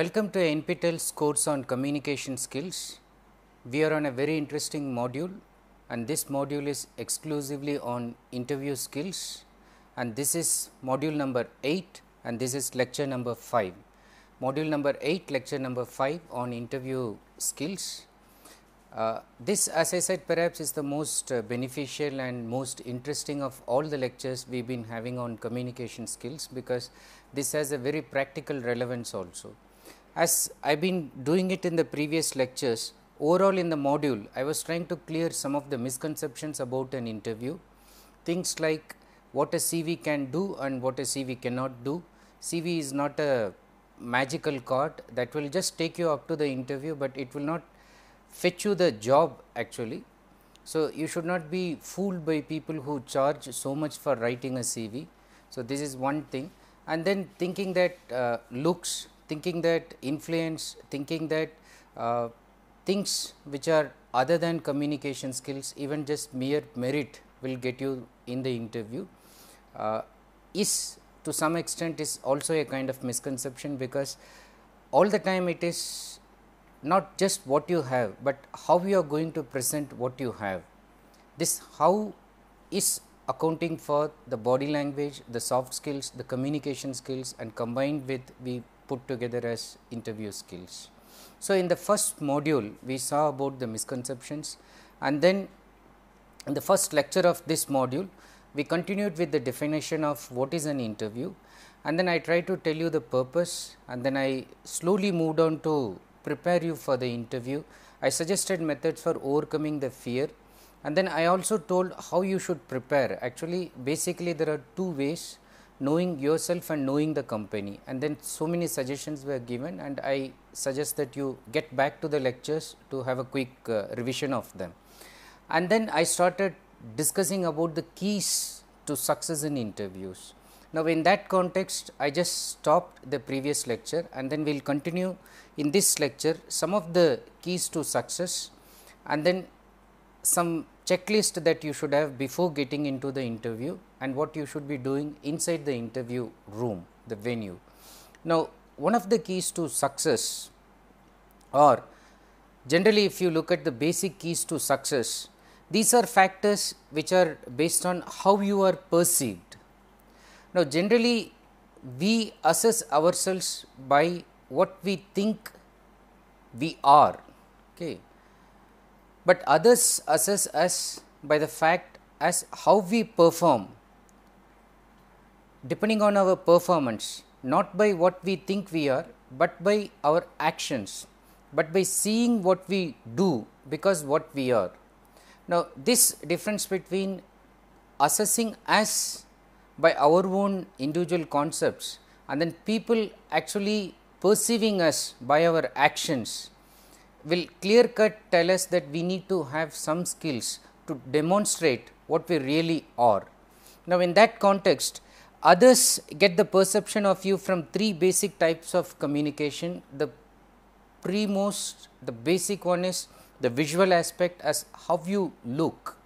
Welcome to NPTEL's course on communication skills. We are on a very interesting module and this module is exclusively on interview skills and this is module number 8 and this is lecture number 5. Module number 8 lecture number 5 on interview skills. Uh, this as I said perhaps is the most uh, beneficial and most interesting of all the lectures we have been having on communication skills because this has a very practical relevance also as I have been doing it in the previous lectures, overall in the module, I was trying to clear some of the misconceptions about an interview, things like what a CV can do and what a CV cannot do. CV is not a magical card that will just take you up to the interview, but it will not fetch you the job actually. So, you should not be fooled by people who charge so much for writing a CV. So, this is one thing and then thinking that uh, looks thinking that influence, thinking that uh, things which are other than communication skills, even just mere merit will get you in the interview uh, is to some extent is also a kind of misconception because all the time it is not just what you have, but how you are going to present what you have. This how is accounting for the body language, the soft skills, the communication skills and combined with we put together as interview skills. So, in the first module we saw about the misconceptions and then in the first lecture of this module we continued with the definition of what is an interview and then I tried to tell you the purpose and then I slowly moved on to prepare you for the interview. I suggested methods for overcoming the fear and then I also told how you should prepare. Actually, basically there are two ways knowing yourself and knowing the company and then so many suggestions were given and I suggest that you get back to the lectures to have a quick uh, revision of them. And then I started discussing about the keys to success in interviews. Now, in that context, I just stopped the previous lecture and then we will continue in this lecture some of the keys to success and then some checklist that you should have before getting into the interview and what you should be doing inside the interview room, the venue. Now, one of the keys to success or generally if you look at the basic keys to success, these are factors which are based on how you are perceived. Now, generally we assess ourselves by what we think we are. Okay but others assess us by the fact as how we perform depending on our performance not by what we think we are but by our actions but by seeing what we do because what we are now this difference between assessing us by our own individual concepts and then people actually perceiving us by our actions will clear cut tell us that we need to have some skills to demonstrate what we really are. Now, in that context, others get the perception of you from three basic types of communication. The premost, the basic one is the visual aspect as how you look.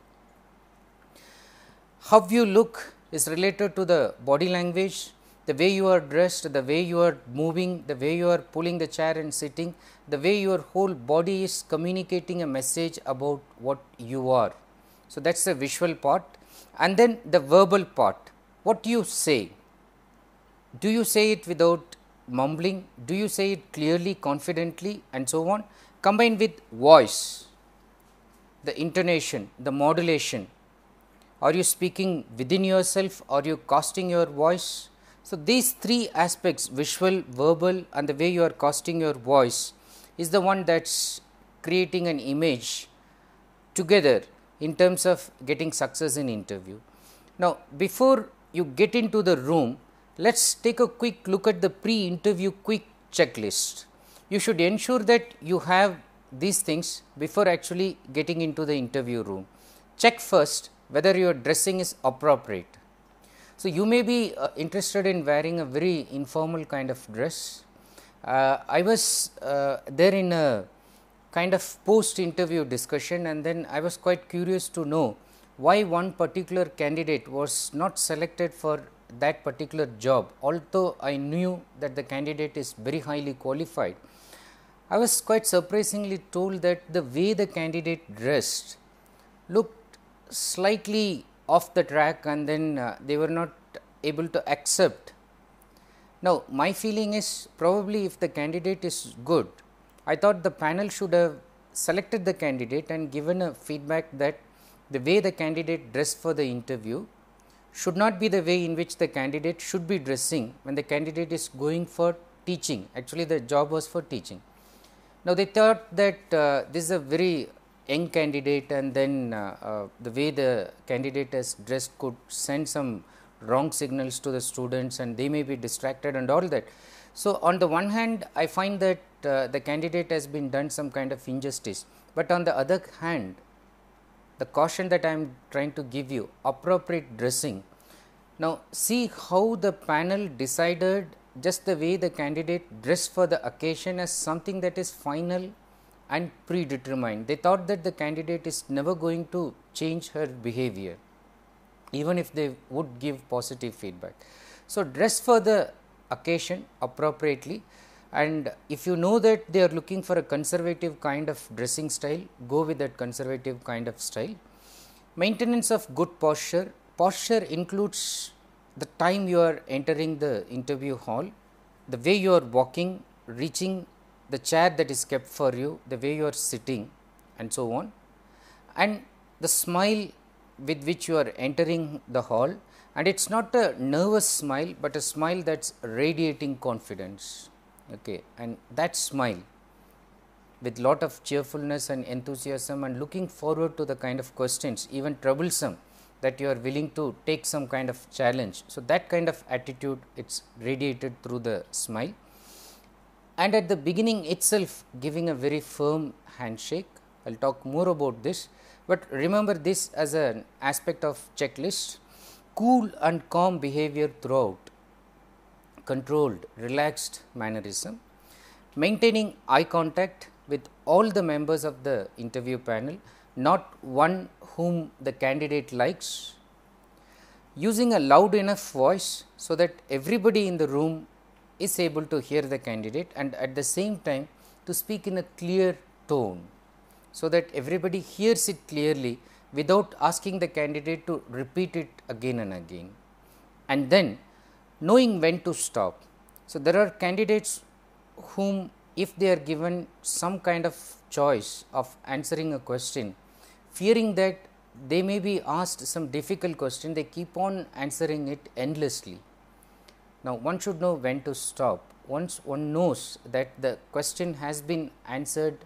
How you look is related to the body language, the way you are dressed, the way you are moving, the way you are pulling the chair and sitting, the way your whole body is communicating a message about what you are. So, that is the visual part and then the verbal part. What do you say? Do you say it without mumbling? Do you say it clearly, confidently and so on? Combined with voice, the intonation, the modulation. Are you speaking within yourself? Are you casting your voice? So, these three aspects visual, verbal and the way you are casting your voice is the one that is creating an image together in terms of getting success in interview. Now, before you get into the room, let us take a quick look at the pre interview quick checklist. You should ensure that you have these things before actually getting into the interview room. Check first whether your dressing is appropriate. So, you may be uh, interested in wearing a very informal kind of dress. Uh, I was uh, there in a kind of post interview discussion and then I was quite curious to know why one particular candidate was not selected for that particular job although I knew that the candidate is very highly qualified. I was quite surprisingly told that the way the candidate dressed looked slightly off the track and then uh, they were not able to accept. Now, my feeling is probably if the candidate is good, I thought the panel should have selected the candidate and given a feedback that the way the candidate dressed for the interview should not be the way in which the candidate should be dressing when the candidate is going for teaching. Actually, the job was for teaching. Now, they thought that uh, this is a very young candidate and then uh, uh, the way the candidate is dressed could send some wrong signals to the students and they may be distracted and all that. So, on the one hand I find that uh, the candidate has been done some kind of injustice, but on the other hand the caution that I am trying to give you appropriate dressing. Now, see how the panel decided just the way the candidate dressed for the occasion as something that is final and predetermined. They thought that the candidate is never going to change her behavior, even if they would give positive feedback. So, dress for the occasion appropriately and if you know that they are looking for a conservative kind of dressing style, go with that conservative kind of style. Maintenance of good posture. Posture includes the time you are entering the interview hall, the way you are walking, reaching the chair that is kept for you, the way you are sitting and so on and the smile with which you are entering the hall and it's not a nervous smile but a smile that's radiating confidence okay and that smile with lot of cheerfulness and enthusiasm and looking forward to the kind of questions even troublesome that you are willing to take some kind of challenge so that kind of attitude it's radiated through the smile and at the beginning itself giving a very firm handshake. I will talk more about this, but remember this as an aspect of checklist. Cool and calm behavior throughout, controlled, relaxed mannerism, maintaining eye contact with all the members of the interview panel, not one whom the candidate likes, using a loud enough voice so that everybody in the room is able to hear the candidate and at the same time to speak in a clear tone. So, that everybody hears it clearly without asking the candidate to repeat it again and again and then knowing when to stop. So, there are candidates whom if they are given some kind of choice of answering a question, fearing that they may be asked some difficult question, they keep on answering it endlessly. Now, one should know when to stop. Once one knows that the question has been answered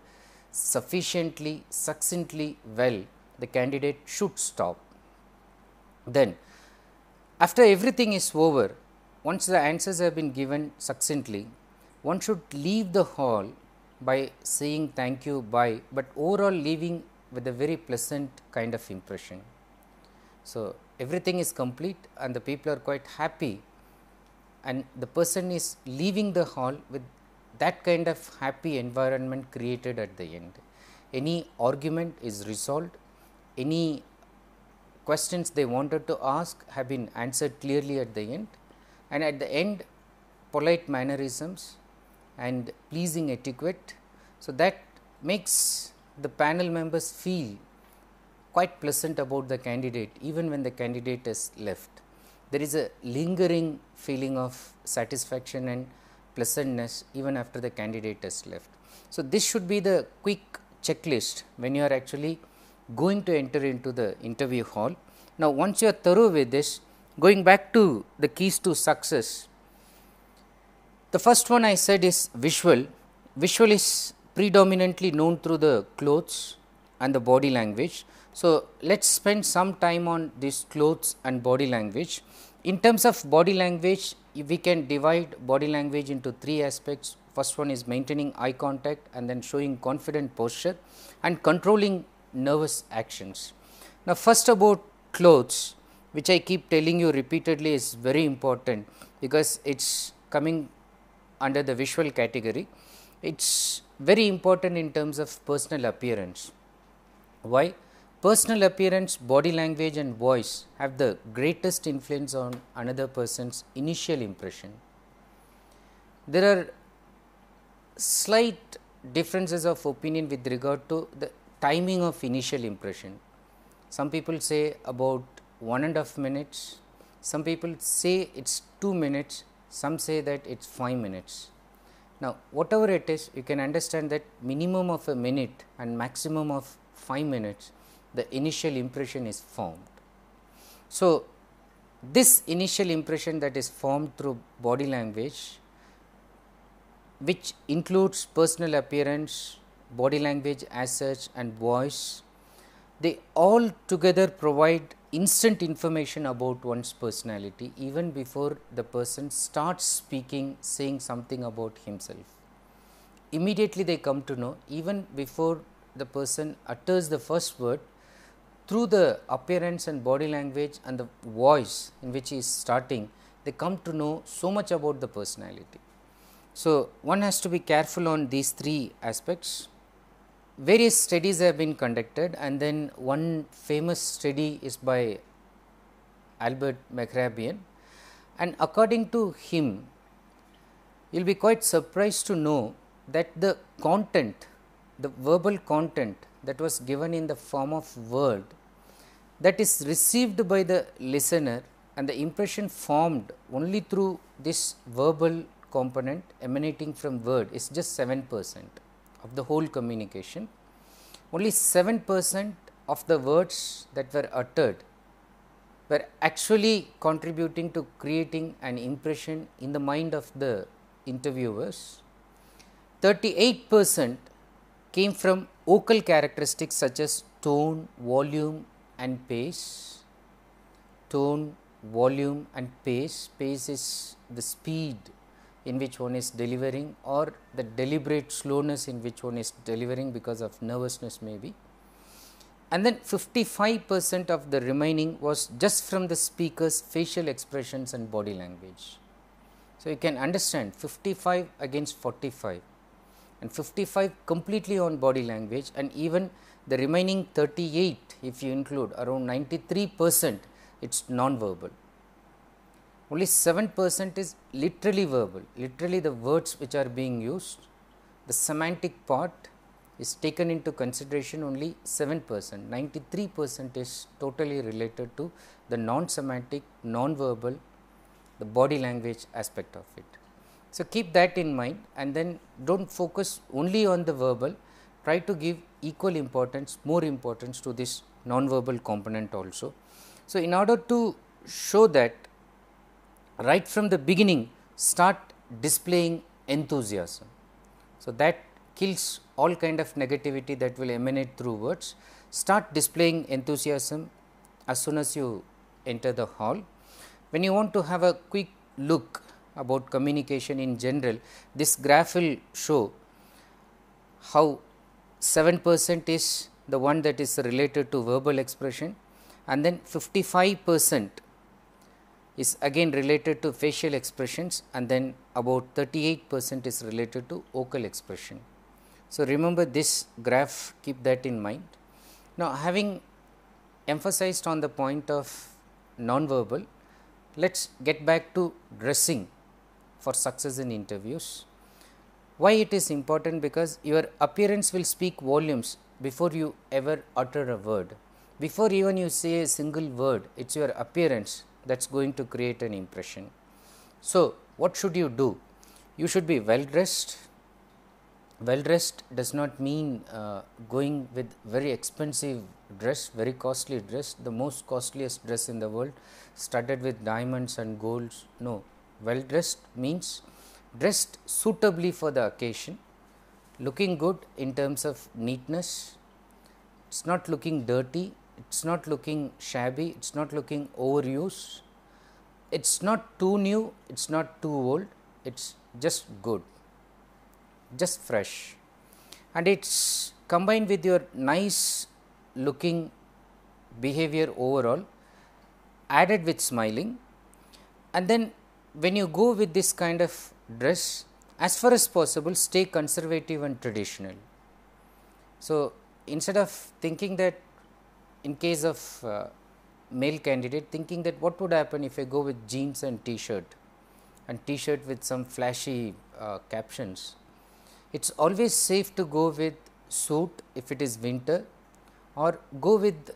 sufficiently, succinctly well, the candidate should stop. Then, after everything is over, once the answers have been given succinctly, one should leave the hall by saying thank you, bye, but overall leaving with a very pleasant kind of impression. So, everything is complete and the people are quite happy and the person is leaving the hall with that kind of happy environment created at the end. Any argument is resolved, any questions they wanted to ask have been answered clearly at the end and at the end polite mannerisms and pleasing etiquette. So, that makes the panel members feel quite pleasant about the candidate even when the candidate is left there is a lingering feeling of satisfaction and pleasantness even after the candidate has left. So, this should be the quick checklist when you are actually going to enter into the interview hall. Now, once you are thorough with this, going back to the keys to success, the first one I said is visual. Visual is predominantly known through the clothes and the body language. So, let us spend some time on this clothes and body language. In terms of body language, we can divide body language into three aspects. First one is maintaining eye contact and then showing confident posture and controlling nervous actions. Now, first about clothes, which I keep telling you repeatedly is very important because it is coming under the visual category. It is very important in terms of personal appearance. Why? Personal appearance, body language and voice have the greatest influence on another person's initial impression. There are slight differences of opinion with regard to the timing of initial impression. Some people say about one and a half minutes, some people say it is 2 minutes, some say that it is 5 minutes. Now, whatever it is, you can understand that minimum of a minute and maximum of 5 minutes the initial impression is formed. So, this initial impression that is formed through body language which includes personal appearance, body language as such and voice, they all together provide instant information about one's personality even before the person starts speaking saying something about himself. Immediately they come to know even before the person utters the first word through the appearance and body language and the voice in which he is starting, they come to know so much about the personality. So, one has to be careful on these three aspects. Various studies have been conducted and then one famous study is by Albert Mehrabian and according to him you will be quite surprised to know that the content, the verbal content that was given in the form of word that is received by the listener and the impression formed only through this verbal component emanating from word is just 7 percent of the whole communication. Only 7 percent of the words that were uttered were actually contributing to creating an impression in the mind of the interviewers. 38 percent came from vocal characteristics such as tone, volume, and pace, tone, volume and pace. Pace is the speed in which one is delivering or the deliberate slowness in which one is delivering because of nervousness maybe. And then 55 percent of the remaining was just from the speaker's facial expressions and body language. So, you can understand 55 against 45 and 55 completely on body language and even the remaining 38 if you include around 93 percent it is non-verbal. Only 7 percent is literally verbal, literally the words which are being used, the semantic part is taken into consideration only 7 percent, 93 percent is totally related to the non-semantic, non-verbal, the body language aspect of it. So, keep that in mind and then do not focus only on the verbal, try to give equal importance, more importance to this nonverbal component also. So, in order to show that right from the beginning start displaying enthusiasm. So, that kills all kind of negativity that will emanate through words. Start displaying enthusiasm as soon as you enter the hall. When you want to have a quick look about communication in general, this graph will show how 7 percent is the one that is related to verbal expression and then 55 percent is again related to facial expressions and then about 38 percent is related to vocal expression. So, remember this graph keep that in mind. Now, having emphasized on the point of nonverbal, let us get back to dressing for success in interviews. Why it is important? Because your appearance will speak volumes before you ever utter a word. Before even you say a single word, it is your appearance that is going to create an impression. So, what should you do? You should be well dressed. Well dressed does not mean uh, going with very expensive dress, very costly dress, the most costliest dress in the world, studded with diamonds and golds. No, well dressed means dressed suitably for the occasion, looking good in terms of neatness, it is not looking dirty, it is not looking shabby, it is not looking overused, it is not too new, it is not too old, it is just good, just fresh. And it is combined with your nice looking behavior overall, added with smiling, and then when you go with this kind of dress as far as possible stay conservative and traditional so instead of thinking that in case of uh, male candidate thinking that what would happen if i go with jeans and t-shirt and t-shirt with some flashy uh, captions it's always safe to go with suit if it is winter or go with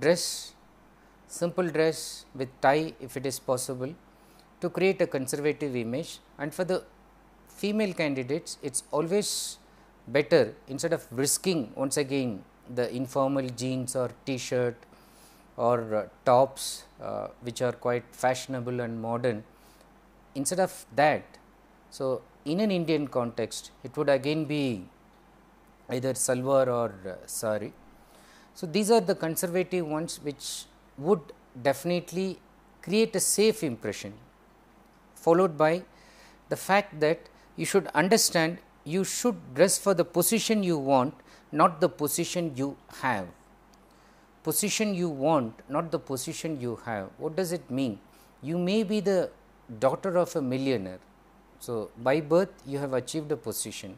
dress simple dress with tie if it is possible to create a conservative image and for the female candidates it is always better instead of risking once again the informal jeans or t-shirt or uh, tops uh, which are quite fashionable and modern instead of that so in an indian context it would again be either salwar or uh, sari so these are the conservative ones which would definitely create a safe impression followed by the fact that you should understand you should dress for the position you want, not the position you have. Position you want, not the position you have. What does it mean? You may be the daughter of a millionaire. So, by birth, you have achieved a position,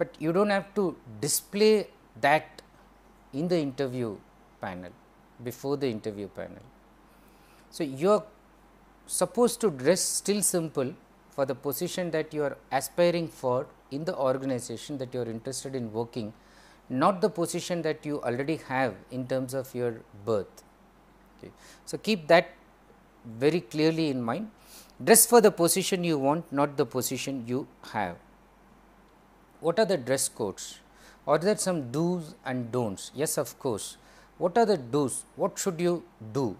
but you do not have to display that in the interview panel, before the interview panel. So, you are supposed to dress still simple for the position that you are aspiring for in the organization that you are interested in working, not the position that you already have in terms of your birth. Okay. So, keep that very clearly in mind, dress for the position you want, not the position you have. What are the dress codes? Are there some do's and don'ts? Yes, of course. What are the do's? What should you do?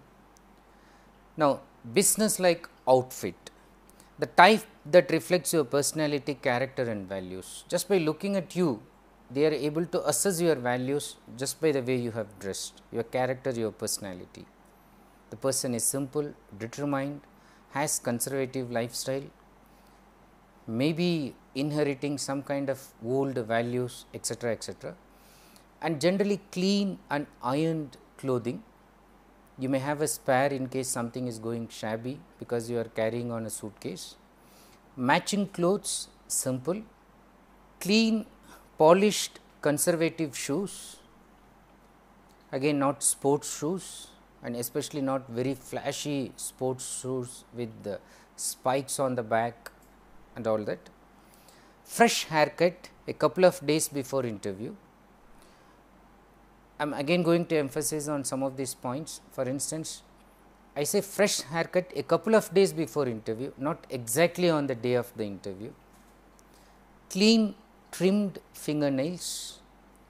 Now, business like outfit, the type that reflects your personality, character and values. Just by looking at you, they are able to assess your values just by the way you have dressed, your character, your personality. The person is simple, determined, has conservative lifestyle, maybe inheriting some kind of old values etc etc and generally clean and ironed clothing you may have a spare in case something is going shabby because you are carrying on a suitcase. Matching clothes, simple. Clean, polished, conservative shoes. Again, not sports shoes and especially not very flashy sports shoes with the spikes on the back and all that. Fresh haircut a couple of days before interview. I am again going to emphasize on some of these points. For instance, I say fresh haircut a couple of days before interview, not exactly on the day of the interview. Clean trimmed fingernails.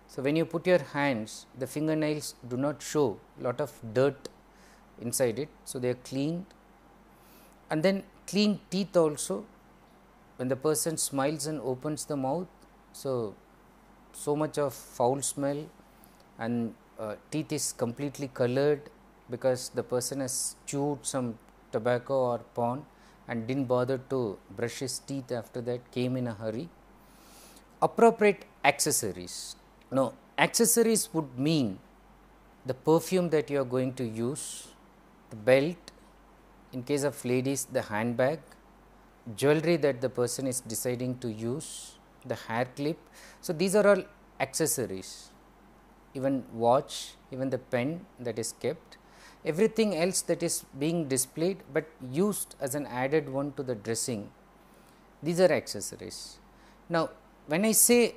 So, when you put your hands, the fingernails do not show lot of dirt inside it. So, they are cleaned and then clean teeth also when the person smiles and opens the mouth. So, so much of foul smell and uh, teeth is completely colored because the person has chewed some tobacco or pawn and didn't bother to brush his teeth after that came in a hurry appropriate accessories now accessories would mean the perfume that you are going to use the belt in case of ladies the handbag jewelry that the person is deciding to use the hair clip so these are all accessories even watch, even the pen that is kept, everything else that is being displayed but used as an added one to the dressing, these are accessories. Now, when I say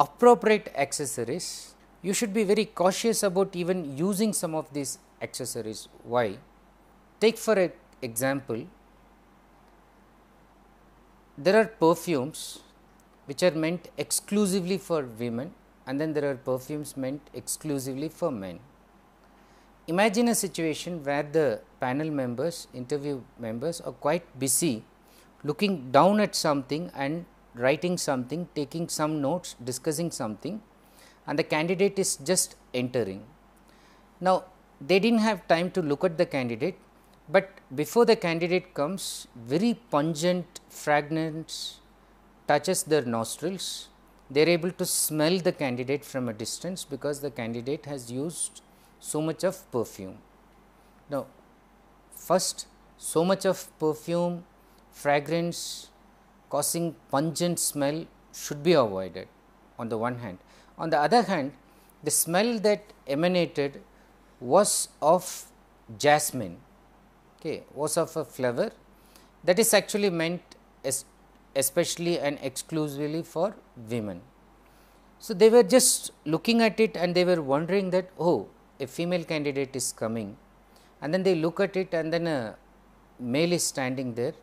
appropriate accessories, you should be very cautious about even using some of these accessories. Why? Take for an example, there are perfumes which are meant exclusively for women and then there are perfumes meant exclusively for men. Imagine a situation where the panel members, interview members are quite busy looking down at something and writing something, taking some notes, discussing something and the candidate is just entering. Now, they did not have time to look at the candidate, but before the candidate comes, very pungent fragrance touches their nostrils they are able to smell the candidate from a distance because the candidate has used so much of perfume. Now, first so much of perfume, fragrance causing pungent smell should be avoided on the one hand. On the other hand, the smell that emanated was of jasmine, okay, was of a flower that is actually meant as especially and exclusively for women. So, they were just looking at it and they were wondering that oh a female candidate is coming and then they look at it and then a male is standing there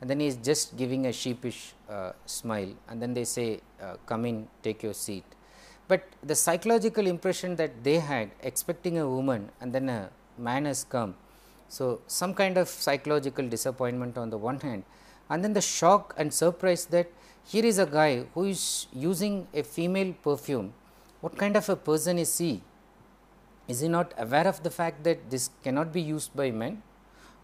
and then he is just giving a sheepish uh, smile and then they say uh, come in take your seat. But the psychological impression that they had expecting a woman and then a man has come. So, some kind of psychological disappointment on the one hand and then the shock and surprise that here is a guy who is using a female perfume. What kind of a person is he? Is he not aware of the fact that this cannot be used by men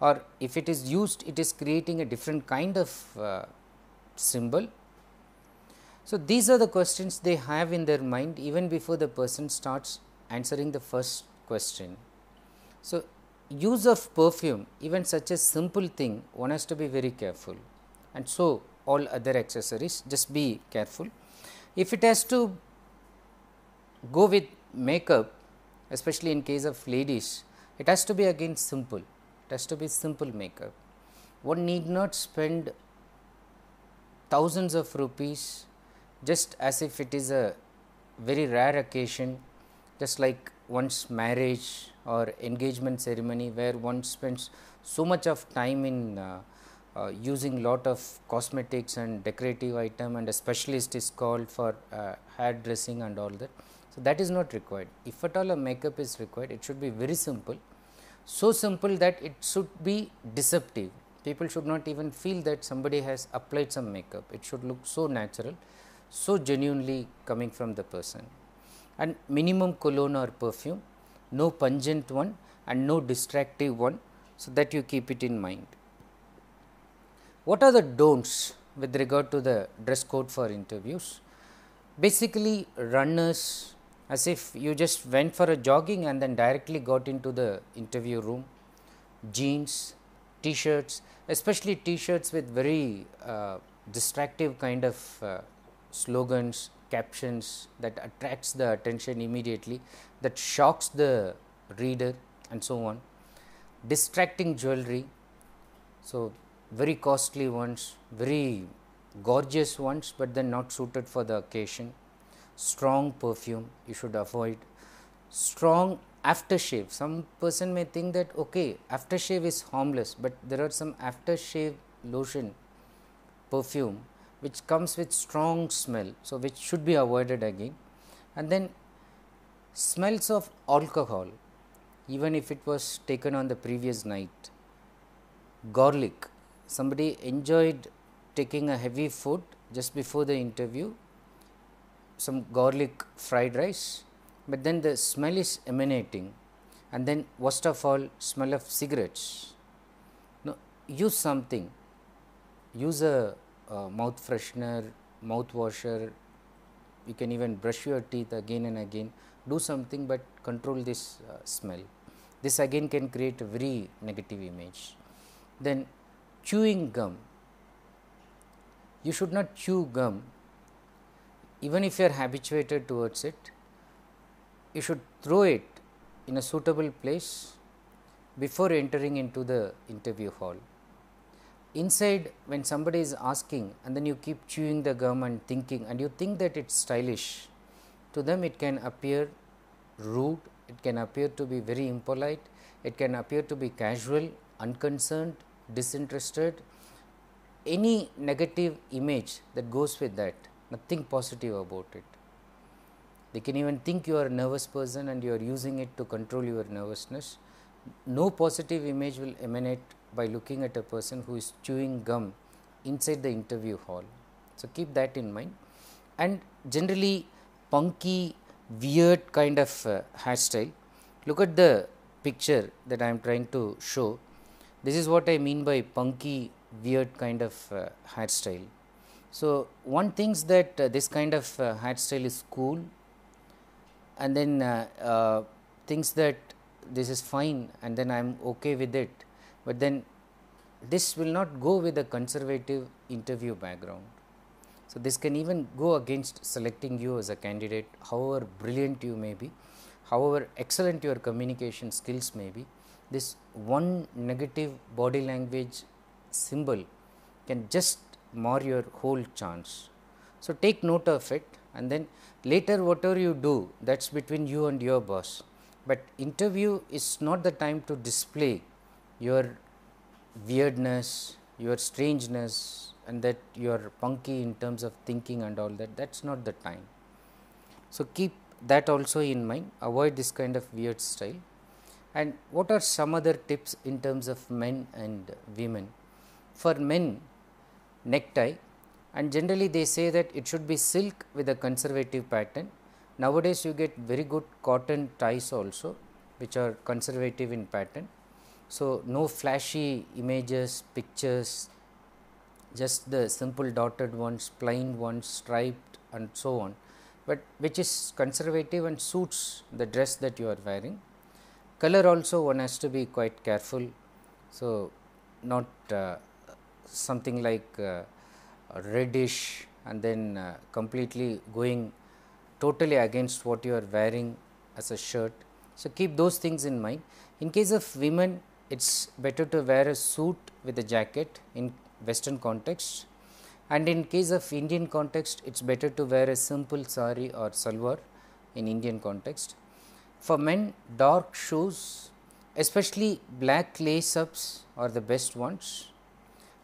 or if it is used it is creating a different kind of uh, symbol? So, these are the questions they have in their mind even before the person starts answering the first question. So, use of perfume even such a simple thing one has to be very careful and so all other accessories just be careful. If it has to go with makeup especially in case of ladies it has to be again simple it has to be simple makeup. One need not spend thousands of rupees just as if it is a very rare occasion just like one's marriage or engagement ceremony where one spends so much of time in uh, uh, using lot of cosmetics and decorative item and a specialist is called for uh, hair dressing and all that. So, that is not required. If at all a makeup is required, it should be very simple. So simple that it should be deceptive. People should not even feel that somebody has applied some makeup. It should look so natural, so genuinely coming from the person. And minimum cologne or perfume, no pungent one and no distractive one, so that you keep it in mind. What are the don'ts with regard to the dress code for interviews? Basically, runners, as if you just went for a jogging and then directly got into the interview room, jeans, t shirts, especially t shirts with very uh, distractive kind of uh, slogans, captions that attracts the attention immediately, that shocks the reader, and so on. Distracting jewelry. So, very costly ones, very gorgeous ones, but then not suited for the occasion. Strong perfume you should avoid. Strong aftershave. Some person may think that okay, aftershave is harmless, but there are some aftershave lotion perfume which comes with strong smell, so which should be avoided again. And then smells of alcohol, even if it was taken on the previous night, garlic somebody enjoyed taking a heavy food just before the interview, some garlic fried rice, but then the smell is emanating, and then worst of all, smell of cigarettes. Now, use something, use a, a mouth freshener, mouth washer, you can even brush your teeth again and again, do something but control this uh, smell. This again can create a very negative image. Then chewing gum. You should not chew gum even if you are habituated towards it. You should throw it in a suitable place before entering into the interview hall. Inside, when somebody is asking, and then you keep chewing the gum and thinking, and you think that it's stylish, to them it can appear rude, it can appear to be very impolite, it can appear to be casual, unconcerned, disinterested, any negative image that goes with that, nothing positive about it. They can even think you are a nervous person and you are using it to control your nervousness. No positive image will emanate by looking at a person who is chewing gum inside the interview hall. So, keep that in mind and generally punky weird kind of uh, hairstyle. Look at the picture that I am trying to show this is what I mean by punky weird kind of uh, hairstyle. So, one thinks that uh, this kind of uh, hairstyle is cool and then uh, uh, thinks that this is fine and then I am okay with it, but then this will not go with a conservative interview background. So, this can even go against selecting you as a candidate however brilliant you may be, however excellent your communication skills may be, this one negative body language symbol can just mar your whole chance. So, take note of it and then later whatever you do that is between you and your boss, but interview is not the time to display your weirdness, your strangeness and that you are punky in terms of thinking and all that, that is not the time. So, keep that also in mind, avoid this kind of weird style and what are some other tips in terms of men and women? For men, necktie and generally they say that it should be silk with a conservative pattern. Nowadays you get very good cotton ties also which are conservative in pattern. So, no flashy images, pictures, just the simple dotted ones, plain ones, striped and so on, but which is conservative and suits the dress that you are wearing. Color also one has to be quite careful. So, not uh, something like uh, reddish and then uh, completely going totally against what you are wearing as a shirt. So, keep those things in mind. In case of women, it is better to wear a suit with a jacket in western context and in case of Indian context, it is better to wear a simple sari or salwar in Indian context for men dark shoes especially black lace ups are the best ones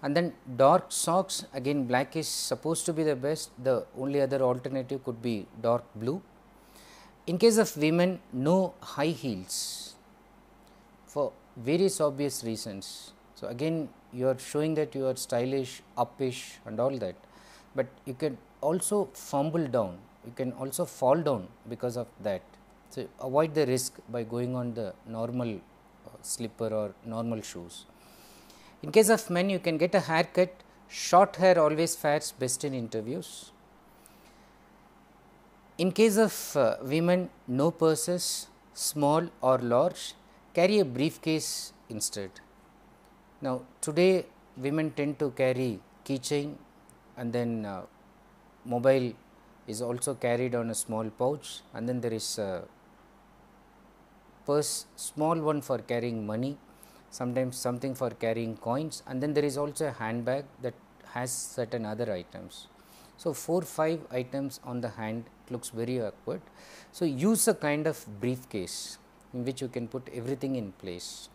and then dark socks again black is supposed to be the best the only other alternative could be dark blue. In case of women no high heels for various obvious reasons. So, again you are showing that you are stylish uppish and all that, but you can also fumble down you can also fall down because of that so, avoid the risk by going on the normal uh, slipper or normal shoes. In case of men, you can get a haircut. Short hair always fares best in interviews. In case of uh, women, no purses, small or large, carry a briefcase instead. Now, today women tend to carry keychain and then uh, mobile is also carried on a small pouch and then there is a purse small one for carrying money sometimes something for carrying coins and then there is also a handbag that has certain other items. So, 4 5 items on the hand looks very awkward. So, use a kind of briefcase in which you can put everything in place.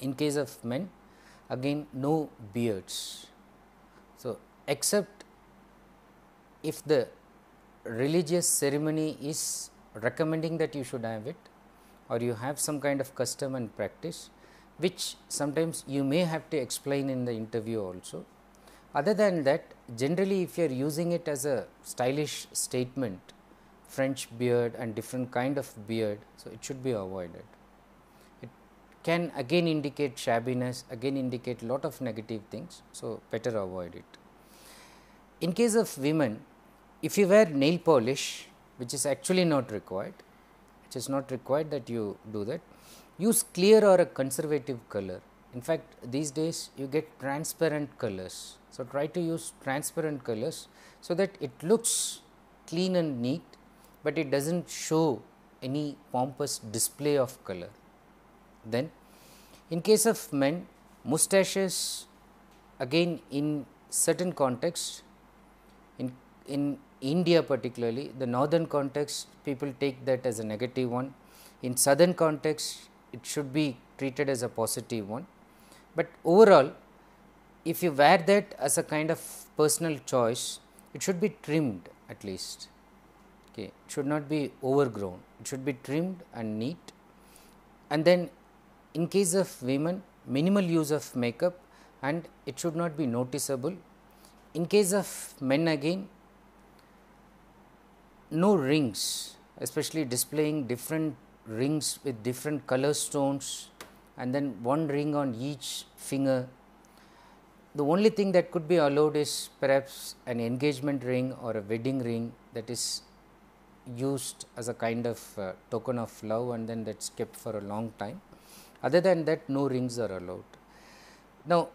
In case of men again no beards. So, except if the religious ceremony is recommending that you should have it or you have some kind of custom and practice which sometimes you may have to explain in the interview also. Other than that generally if you are using it as a stylish statement French beard and different kind of beard, so it should be avoided. It can again indicate shabbiness, again indicate lot of negative things, so better avoid it. In case of women, if you wear nail polish, which is actually not required, it is not required that you do that. Use clear or a conservative color. In fact, these days you get transparent colors. So, try to use transparent colors so that it looks clean and neat, but it does not show any pompous display of color. Then, in case of men, mustaches again in certain contexts, in, in India particularly, the northern context people take that as a negative one. In southern context, it should be treated as a positive one. But overall, if you wear that as a kind of personal choice, it should be trimmed at least. Okay, it should not be overgrown. It should be trimmed and neat. And then, in case of women, minimal use of makeup, and it should not be noticeable. In case of men again, no rings especially displaying different rings with different color stones and then one ring on each finger. The only thing that could be allowed is perhaps an engagement ring or a wedding ring that is used as a kind of uh, token of love and then that's kept for a long time. Other than that, no rings are allowed. Now,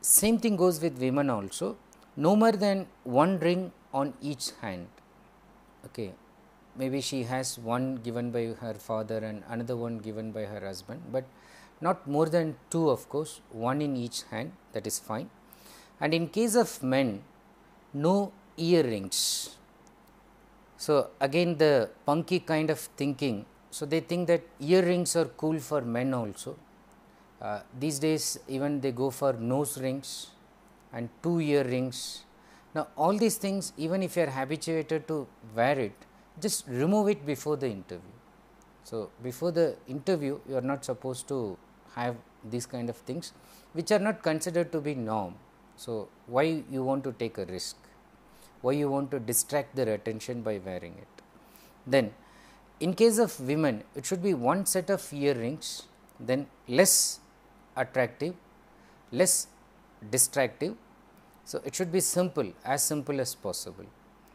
same thing goes with women also, no more than one ring on each hand okay maybe she has one given by her father and another one given by her husband but not more than two of course one in each hand that is fine and in case of men no earrings so again the punky kind of thinking so they think that earrings are cool for men also uh, these days even they go for nose rings and two earrings now, all these things even if you are habituated to wear it, just remove it before the interview. So, before the interview you are not supposed to have these kind of things which are not considered to be norm. So, why you want to take a risk? Why you want to distract their attention by wearing it? Then in case of women it should be one set of earrings then less attractive, less distractive so, it should be simple as simple as possible.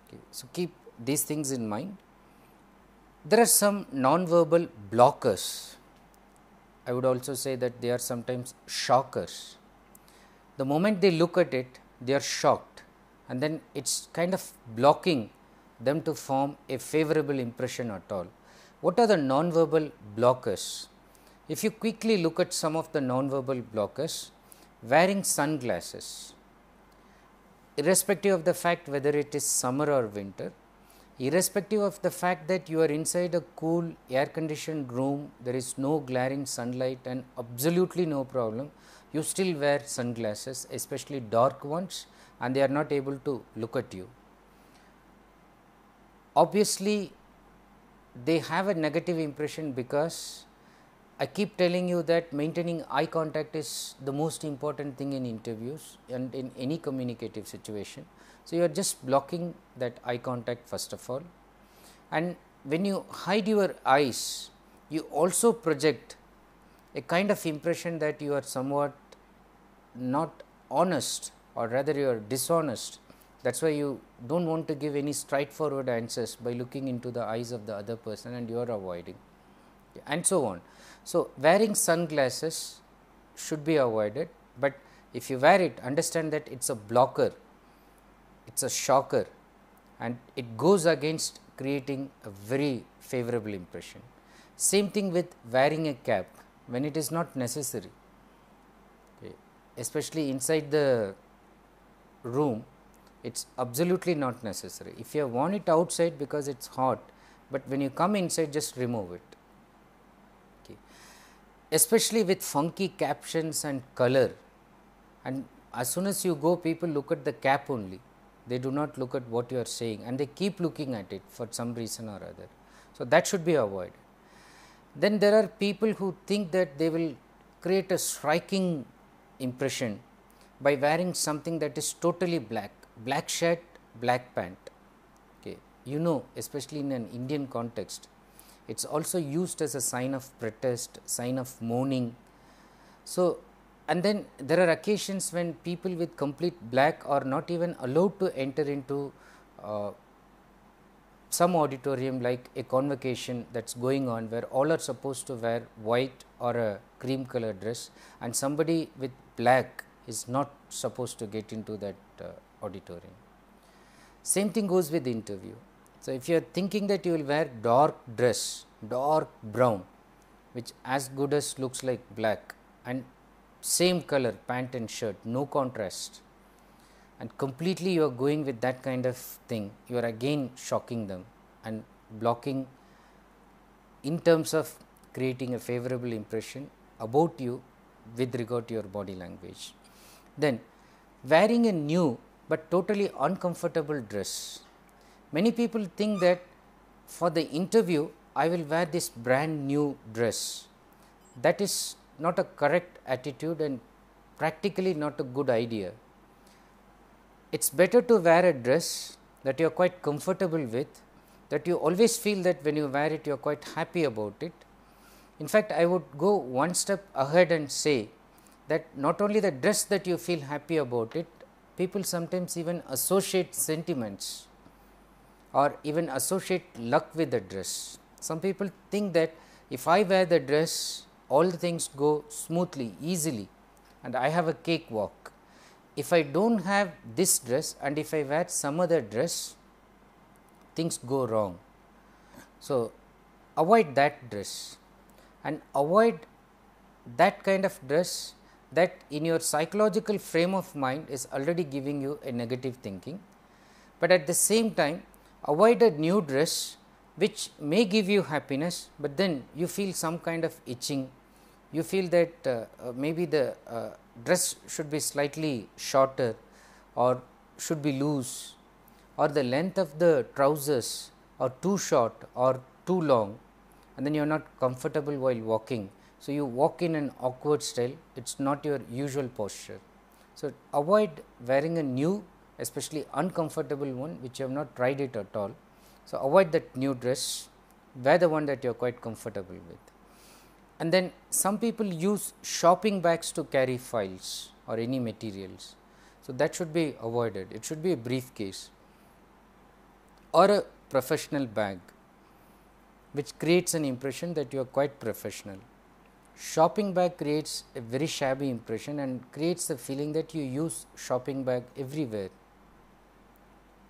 Okay. So, keep these things in mind. There are some non-verbal blockers. I would also say that they are sometimes shockers. The moment they look at it, they are shocked and then it is kind of blocking them to form a favorable impression at all. What are the non-verbal blockers? If you quickly look at some of the non-verbal blockers, wearing sunglasses, irrespective of the fact whether it is summer or winter, irrespective of the fact that you are inside a cool air conditioned room, there is no glaring sunlight and absolutely no problem, you still wear sunglasses, especially dark ones and they are not able to look at you. Obviously, they have a negative impression because I keep telling you that maintaining eye contact is the most important thing in interviews and in any communicative situation. So, you are just blocking that eye contact first of all and when you hide your eyes you also project a kind of impression that you are somewhat not honest or rather you are dishonest. That is why you do not want to give any straightforward answers by looking into the eyes of the other person and you are avoiding and so on. So, wearing sunglasses should be avoided, but if you wear it understand that it is a blocker, it is a shocker and it goes against creating a very favorable impression. Same thing with wearing a cap when it is not necessary, okay. especially inside the room it is absolutely not necessary. If you want it outside because it is hot, but when you come inside just remove it especially with funky captions and color and as soon as you go people look at the cap only they do not look at what you are saying and they keep looking at it for some reason or other so that should be avoided then there are people who think that they will create a striking impression by wearing something that is totally black black shirt black pant okay you know especially in an indian context it is also used as a sign of protest, sign of mourning. So, and then there are occasions when people with complete black are not even allowed to enter into uh, some auditorium like a convocation that is going on where all are supposed to wear white or a cream color dress and somebody with black is not supposed to get into that uh, auditorium. Same thing goes with the interview. So, if you are thinking that you will wear dark dress, dark brown which as good as looks like black and same color pant and shirt, no contrast and completely you are going with that kind of thing, you are again shocking them and blocking in terms of creating a favorable impression about you with regard to your body language. Then wearing a new but totally uncomfortable dress Many people think that for the interview I will wear this brand new dress. That is not a correct attitude and practically not a good idea. It is better to wear a dress that you are quite comfortable with, that you always feel that when you wear it you are quite happy about it. In fact, I would go one step ahead and say that not only the dress that you feel happy about it, people sometimes even associate sentiments or even associate luck with the dress. Some people think that if I wear the dress, all the things go smoothly, easily, and I have a cakewalk. If I do not have this dress and if I wear some other dress, things go wrong. So, avoid that dress and avoid that kind of dress that in your psychological frame of mind is already giving you a negative thinking. But at the same time, avoid a new dress which may give you happiness, but then you feel some kind of itching. You feel that uh, uh, maybe the uh, dress should be slightly shorter or should be loose, or the length of the trousers are too short or too long, and then you are not comfortable while walking. So, you walk in an awkward style, it is not your usual posture. So, avoid wearing a new especially uncomfortable one which you have not tried it at all. So, avoid that new dress, wear the one that you are quite comfortable with. And then some people use shopping bags to carry files or any materials. So, that should be avoided. It should be a briefcase or a professional bag which creates an impression that you are quite professional. Shopping bag creates a very shabby impression and creates the feeling that you use shopping bag everywhere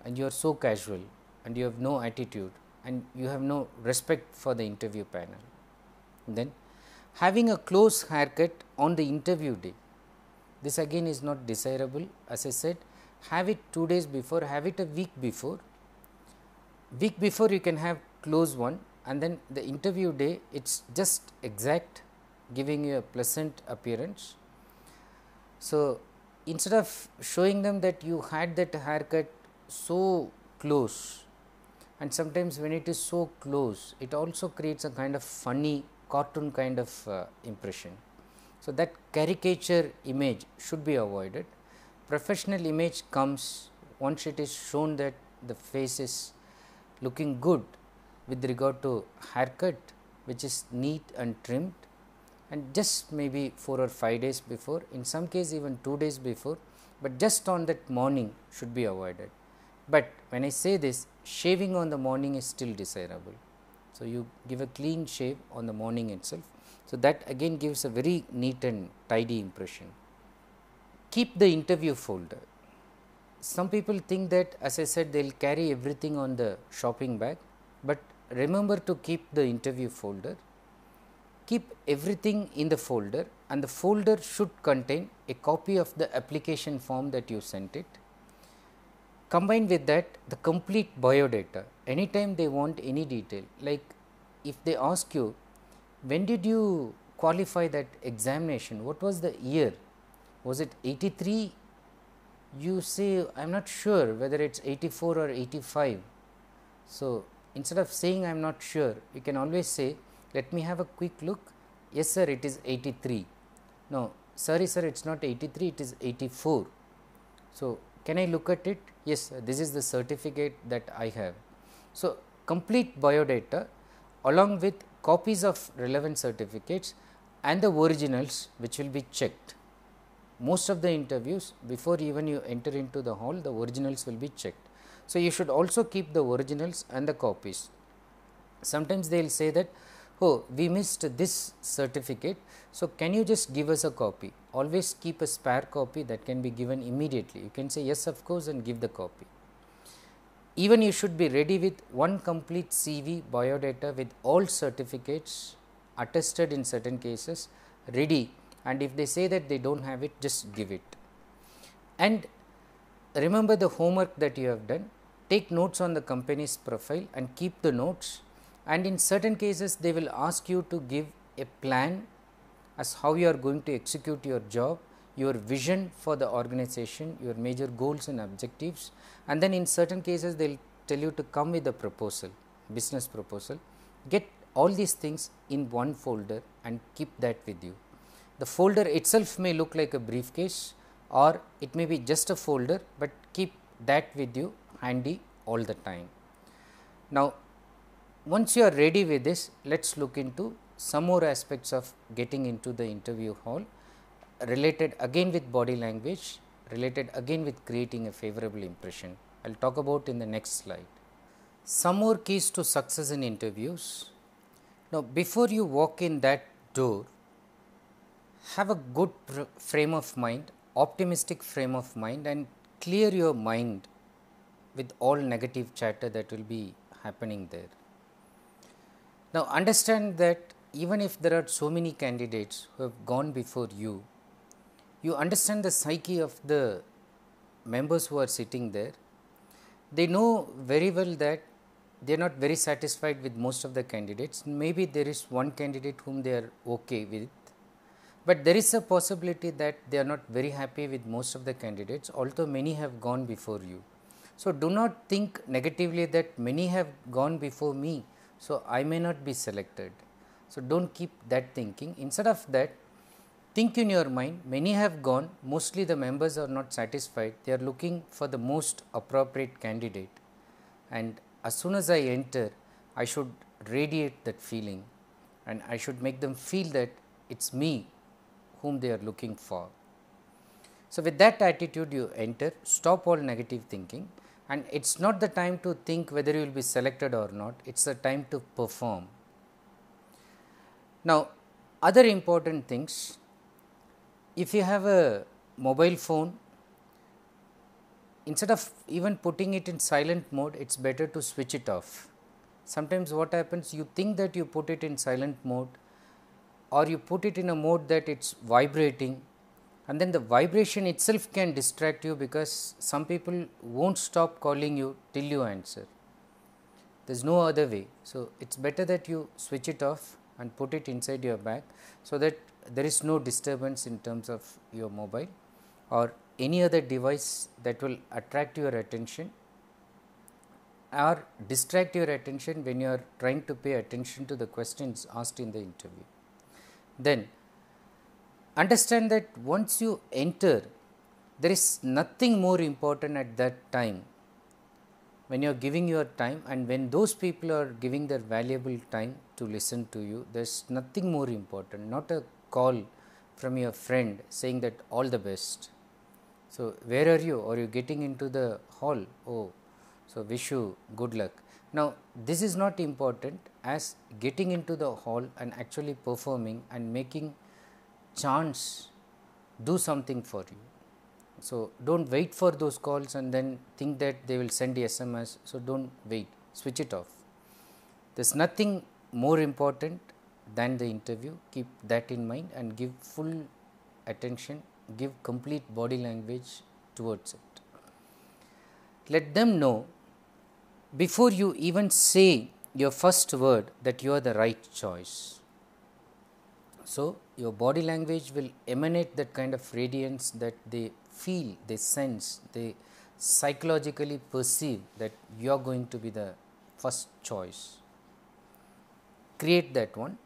and you are so casual and you have no attitude and you have no respect for the interview panel. Then having a close haircut on the interview day, this again is not desirable as I said have it 2 days before, have it a week before. Week before you can have close one and then the interview day it's just exact giving you a pleasant appearance. So, instead of showing them that you had that haircut so close and sometimes when it is so close it also creates a kind of funny cartoon kind of uh, impression. So, that caricature image should be avoided. Professional image comes once it is shown that the face is looking good with regard to haircut which is neat and trimmed and just maybe 4 or 5 days before in some case even 2 days before but just on that morning should be avoided. But when I say this, shaving on the morning is still desirable. So, you give a clean shave on the morning itself. So, that again gives a very neat and tidy impression. Keep the interview folder. Some people think that as I said they will carry everything on the shopping bag, but remember to keep the interview folder. Keep everything in the folder and the folder should contain a copy of the application form that you sent it Combined with that the complete biodata, anytime they want any detail like if they ask you when did you qualify that examination, what was the year, was it 83, you say I am not sure whether it is 84 or 85. So, instead of saying I am not sure, you can always say let me have a quick look, yes sir it is 83. No, sorry sir it is not 83, it is 84. So, can I look at it? yes this is the certificate that I have. So, complete biodata along with copies of relevant certificates and the originals which will be checked. Most of the interviews before even you enter into the hall the originals will be checked. So, you should also keep the originals and the copies. Sometimes they will say that oh we missed this certificate. So, can you just give us a copy? always keep a spare copy that can be given immediately. You can say yes of course and give the copy. Even you should be ready with one complete CV biodata with all certificates attested in certain cases ready and if they say that they do not have it just give it. And remember the homework that you have done, take notes on the company's profile and keep the notes and in certain cases they will ask you to give a plan as how you are going to execute your job, your vision for the organization, your major goals and objectives and then in certain cases they will tell you to come with a proposal, business proposal, get all these things in one folder and keep that with you. The folder itself may look like a briefcase or it may be just a folder, but keep that with you handy all the time. Now, once you are ready with this, let us look into some more aspects of getting into the interview hall related again with body language, related again with creating a favorable impression. I will talk about in the next slide. Some more keys to success in interviews. Now, before you walk in that door, have a good frame of mind, optimistic frame of mind, and clear your mind with all negative chatter that will be happening there. Now, understand that even if there are so many candidates who have gone before you, you understand the psyche of the members who are sitting there. They know very well that they are not very satisfied with most of the candidates. Maybe there is one candidate whom they are okay with, but there is a possibility that they are not very happy with most of the candidates, although many have gone before you. So, do not think negatively that many have gone before me, so I may not be selected. So, do not keep that thinking instead of that think in your mind many have gone mostly the members are not satisfied they are looking for the most appropriate candidate and as soon as I enter I should radiate that feeling and I should make them feel that it is me whom they are looking for. So, with that attitude you enter stop all negative thinking and it is not the time to think whether you will be selected or not it is the time to perform now, other important things if you have a mobile phone instead of even putting it in silent mode it's better to switch it off sometimes what happens you think that you put it in silent mode or you put it in a mode that it's vibrating and then the vibration itself can distract you because some people won't stop calling you till you answer there's no other way so it's better that you switch it off and put it inside your bag so that there is no disturbance in terms of your mobile or any other device that will attract your attention or distract your attention when you are trying to pay attention to the questions asked in the interview. Then understand that once you enter, there is nothing more important at that time when you are giving your time and when those people are giving their valuable time to listen to you, there is nothing more important, not a call from your friend saying that all the best. So, where are you? Are you getting into the hall? Oh, so wish you good luck. Now, this is not important as getting into the hall and actually performing and making chance do something for you. So, do not wait for those calls and then think that they will send the SMS. So, do not wait, switch it off. There is nothing more important than the interview, keep that in mind and give full attention, give complete body language towards it. Let them know before you even say your first word that you are the right choice. So, your body language will emanate that kind of radiance that they feel, they sense, they psychologically perceive that you are going to be the first choice. Create that one.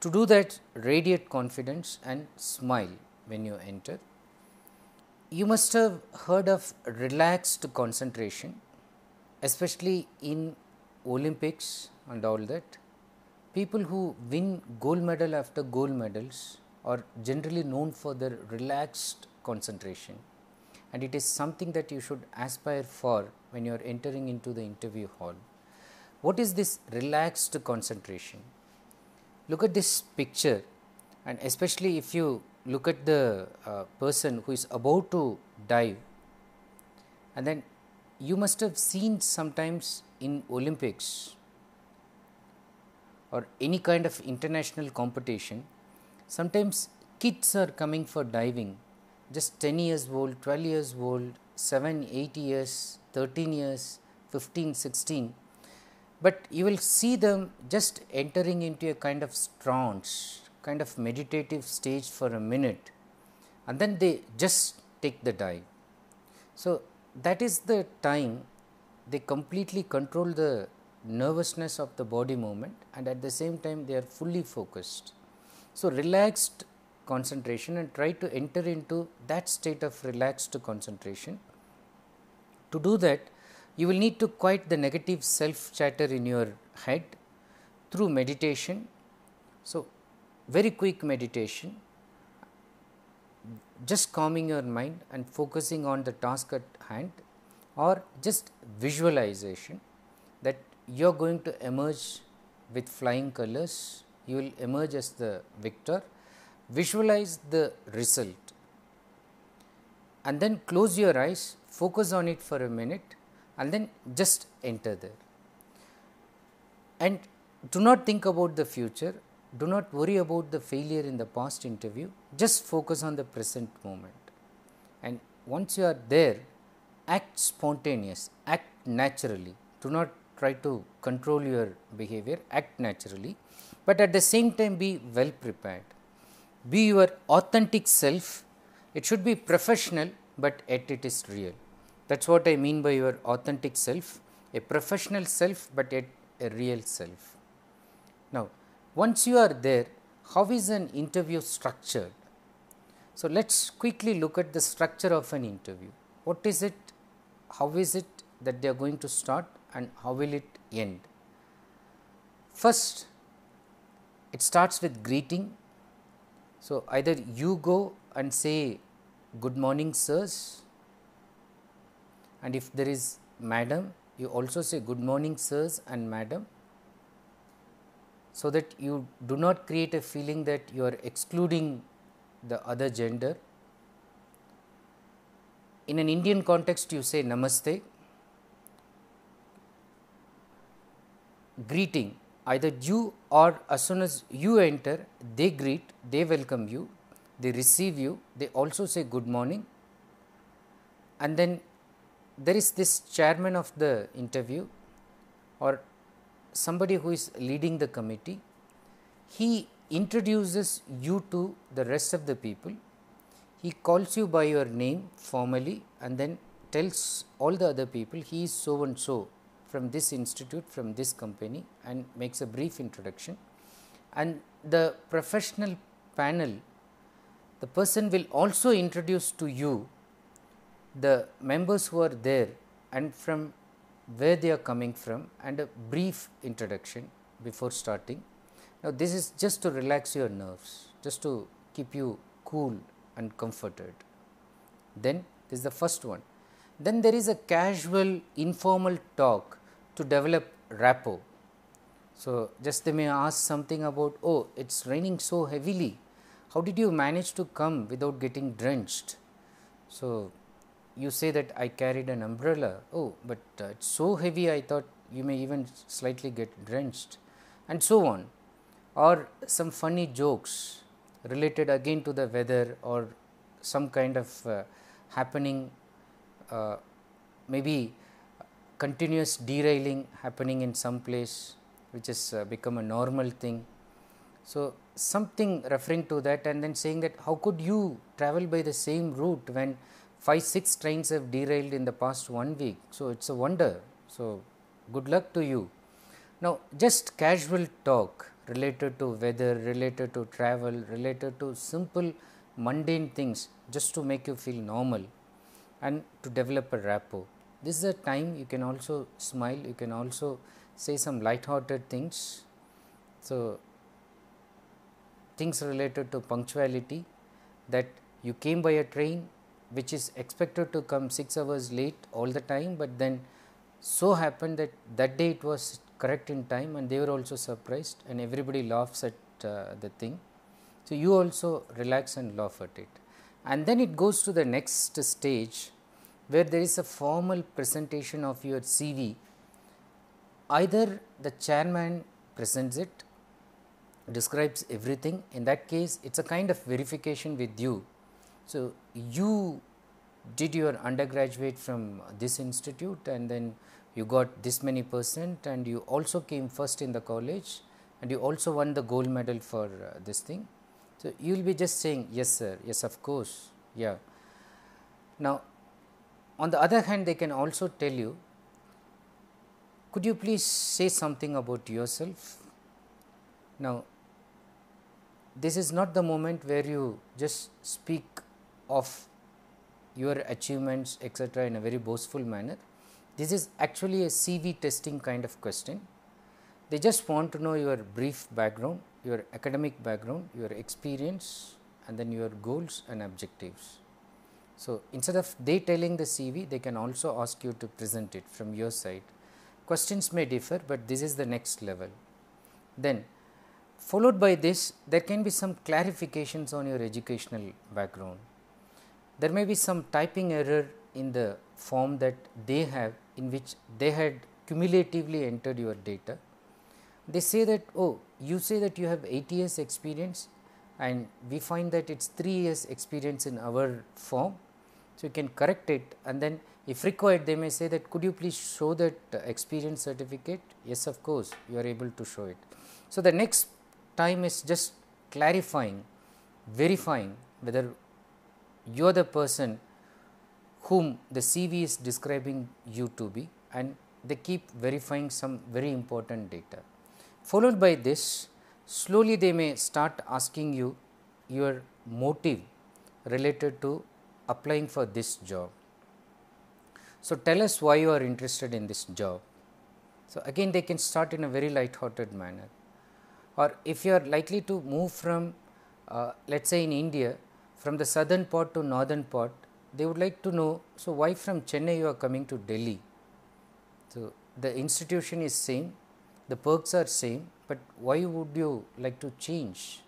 To do that, radiate confidence and smile when you enter. You must have heard of relaxed concentration, especially in Olympics and all that. People who win gold medal after gold medals are generally known for their relaxed concentration and it is something that you should aspire for when you are entering into the interview hall. What is this relaxed concentration? Look at this picture and especially if you look at the uh, person who is about to dive and then you must have seen sometimes in Olympics or any kind of international competition, sometimes kids are coming for diving just 10 years old, 12 years old, 7, 8 years, 13 years, 15, 16. But you will see them just entering into a kind of trance, kind of meditative stage for a minute, and then they just take the dive. So, that is the time they completely control the nervousness of the body movement, and at the same time, they are fully focused. So, relaxed concentration and try to enter into that state of relaxed concentration. To do that, you will need to quiet the negative self chatter in your head through meditation. So, very quick meditation, just calming your mind and focusing on the task at hand, or just visualization that you are going to emerge with flying colors, you will emerge as the victor visualize the result and then close your eyes, focus on it for a minute and then just enter there. And do not think about the future, do not worry about the failure in the past interview, just focus on the present moment. And once you are there, act spontaneous, act naturally, do not try to control your behavior, act naturally, but at the same time be well prepared be your authentic self. It should be professional, but yet it is real. That is what I mean by your authentic self a professional self, but yet a real self. Now, once you are there, how is an interview structured? So, let us quickly look at the structure of an interview. What is it? How is it that they are going to start and how will it end? First, it starts with greeting so, either you go and say good morning sirs and if there is madam you also say good morning sirs and madam so that you do not create a feeling that you are excluding the other gender. In an Indian context you say namaste, greeting either you or as soon as you enter, they greet, they welcome you, they receive you, they also say good morning. And then there is this chairman of the interview or somebody who is leading the committee. He introduces you to the rest of the people. He calls you by your name formally and then tells all the other people he is so and so from this institute, from this company and makes a brief introduction. And the professional panel, the person will also introduce to you the members who are there and from where they are coming from and a brief introduction before starting. Now, this is just to relax your nerves, just to keep you cool and comforted. Then, this is the first one then there is a casual informal talk to develop rapport. So, just they may ask something about, oh, it is raining so heavily, how did you manage to come without getting drenched? So, you say that I carried an umbrella, oh, but uh, it is so heavy I thought you may even slightly get drenched, and so on. Or some funny jokes related again to the weather or some kind of uh, happening uh, maybe continuous derailing happening in some place which has uh, become a normal thing. So, something referring to that and then saying that how could you travel by the same route when 5 6 trains have derailed in the past one week. So, it is a wonder. So, good luck to you. Now, just casual talk related to weather, related to travel, related to simple mundane things just to make you feel normal and to develop a rapport. This is a time you can also smile, you can also say some light-hearted things. So, things related to punctuality that you came by a train which is expected to come 6 hours late all the time, but then so happened that that day it was correct in time and they were also surprised and everybody laughs at uh, the thing. So, you also relax and laugh at it and then it goes to the next stage where there is a formal presentation of your CV. Either the chairman presents it, describes everything, in that case, it is a kind of verification with you. So, you did your undergraduate from this institute and then you got this many percent and you also came first in the college and you also won the gold medal for uh, this thing. So, you will be just saying yes sir, yes of course, yeah. Now, on the other hand they can also tell you, could you please say something about yourself? Now, this is not the moment where you just speak of your achievements etc. in a very boastful manner. This is actually a CV testing kind of question. They just want to know your brief background your academic background, your experience and then your goals and objectives. So, instead of they telling the CV, they can also ask you to present it from your side. Questions may differ, but this is the next level. Then, followed by this, there can be some clarifications on your educational background. There may be some typing error in the form that they have in which they had cumulatively entered your data. They say that, oh, you say that you have 8 years experience and we find that it is 3 years experience in our form. So, you can correct it and then if required they may say that could you please show that uh, experience certificate? Yes of course, you are able to show it. So, the next time is just clarifying, verifying whether you are the person whom the CV is describing you to be and they keep verifying some very important data. Followed by this, slowly they may start asking you your motive related to applying for this job. So, tell us why you are interested in this job. So, again they can start in a very light hearted manner or if you are likely to move from uh, let us say in India from the southern part to northern part they would like to know. So, why from Chennai you are coming to Delhi. So, the institution is same the perks are same, but why would you like to change?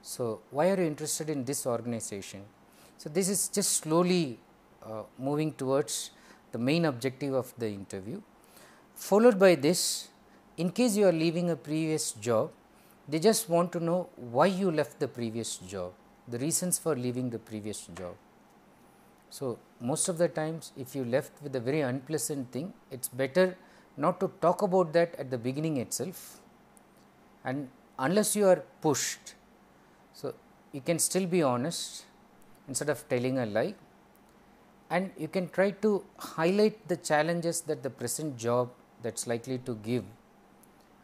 So, why are you interested in this organization? So, this is just slowly uh, moving towards the main objective of the interview. Followed by this, in case you are leaving a previous job, they just want to know why you left the previous job, the reasons for leaving the previous job. So, most of the times if you left with a very unpleasant thing, it is better not to talk about that at the beginning itself and unless you are pushed, so you can still be honest instead of telling a lie and you can try to highlight the challenges that the present job that's likely to give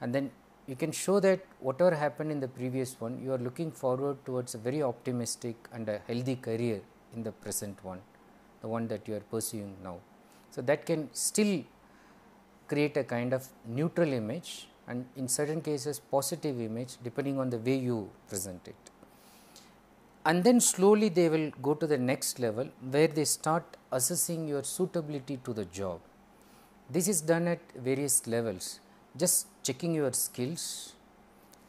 and then you can show that whatever happened in the previous one you are looking forward towards a very optimistic and a healthy career in the present one the one that you are pursuing now so that can still create a kind of neutral image and in certain cases positive image depending on the way you present it. And then slowly they will go to the next level where they start assessing your suitability to the job. This is done at various levels, just checking your skills,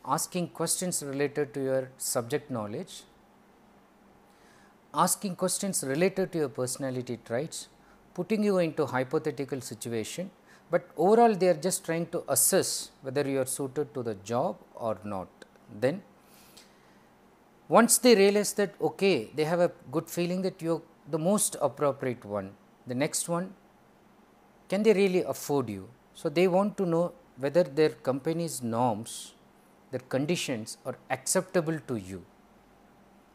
asking questions related to your subject knowledge, asking questions related to your personality traits, putting you into hypothetical situation but overall they are just trying to assess whether you are suited to the job or not. Then once they realize that okay, they have a good feeling that you are the most appropriate one, the next one can they really afford you? So, they want to know whether their company's norms, their conditions are acceptable to you.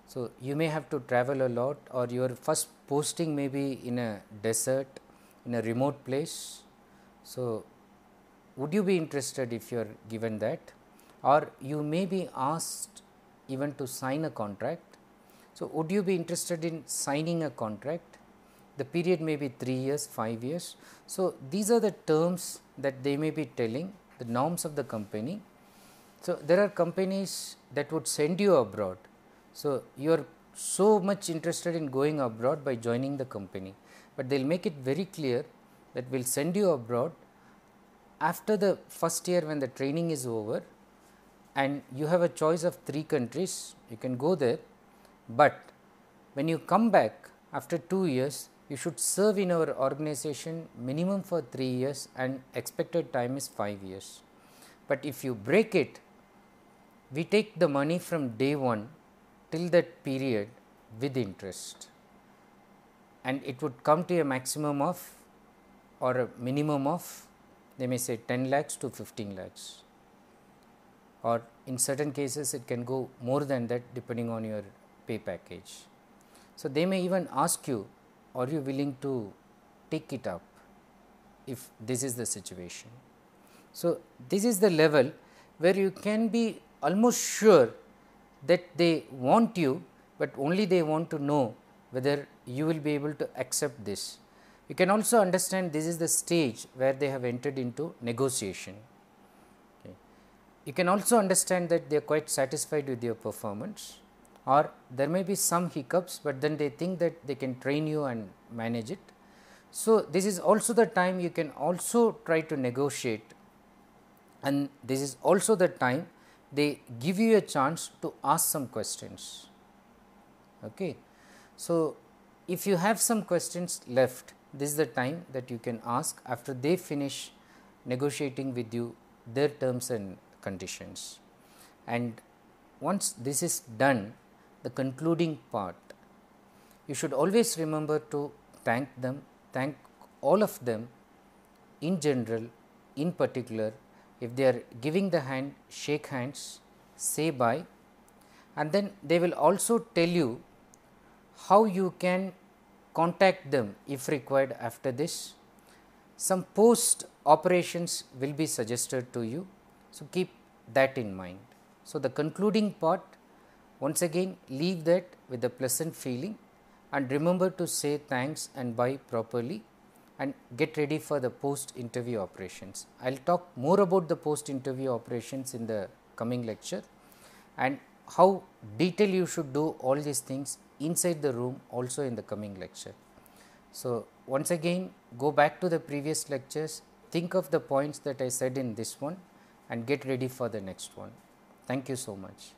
So, you may have to travel a lot or your first posting may be in a desert, in a remote place so, would you be interested if you are given that or you may be asked even to sign a contract. So, would you be interested in signing a contract? The period may be 3 years, 5 years. So, these are the terms that they may be telling the norms of the company. So, there are companies that would send you abroad. So, you are so much interested in going abroad by joining the company, but they will make it very clear that will send you abroad after the first year when the training is over and you have a choice of three countries you can go there, but when you come back after two years you should serve in our organization minimum for 3 years and expected time is 5 years. But if you break it, we take the money from day 1 till that period with interest and it would come to a maximum of or a minimum of they may say 10 lakhs to 15 lakhs or in certain cases it can go more than that depending on your pay package. So, they may even ask you are you willing to take it up if this is the situation. So, this is the level where you can be almost sure that they want you, but only they want to know whether you will be able to accept this you can also understand this is the stage where they have entered into negotiation. Okay. You can also understand that they are quite satisfied with your performance or there may be some hiccups, but then they think that they can train you and manage it. So, this is also the time you can also try to negotiate and this is also the time they give you a chance to ask some questions. Okay. So, if you have some questions left, this is the time that you can ask after they finish negotiating with you their terms and conditions. And once this is done, the concluding part, you should always remember to thank them, thank all of them in general, in particular, if they are giving the hand, shake hands, say bye, and then they will also tell you how you can contact them if required after this. Some post operations will be suggested to you. So, keep that in mind. So, the concluding part once again leave that with a pleasant feeling and remember to say thanks and bye properly and get ready for the post interview operations. I will talk more about the post interview operations in the coming lecture and how detail you should do all these things inside the room also in the coming lecture. So, once again go back to the previous lectures, think of the points that I said in this one and get ready for the next one. Thank you so much.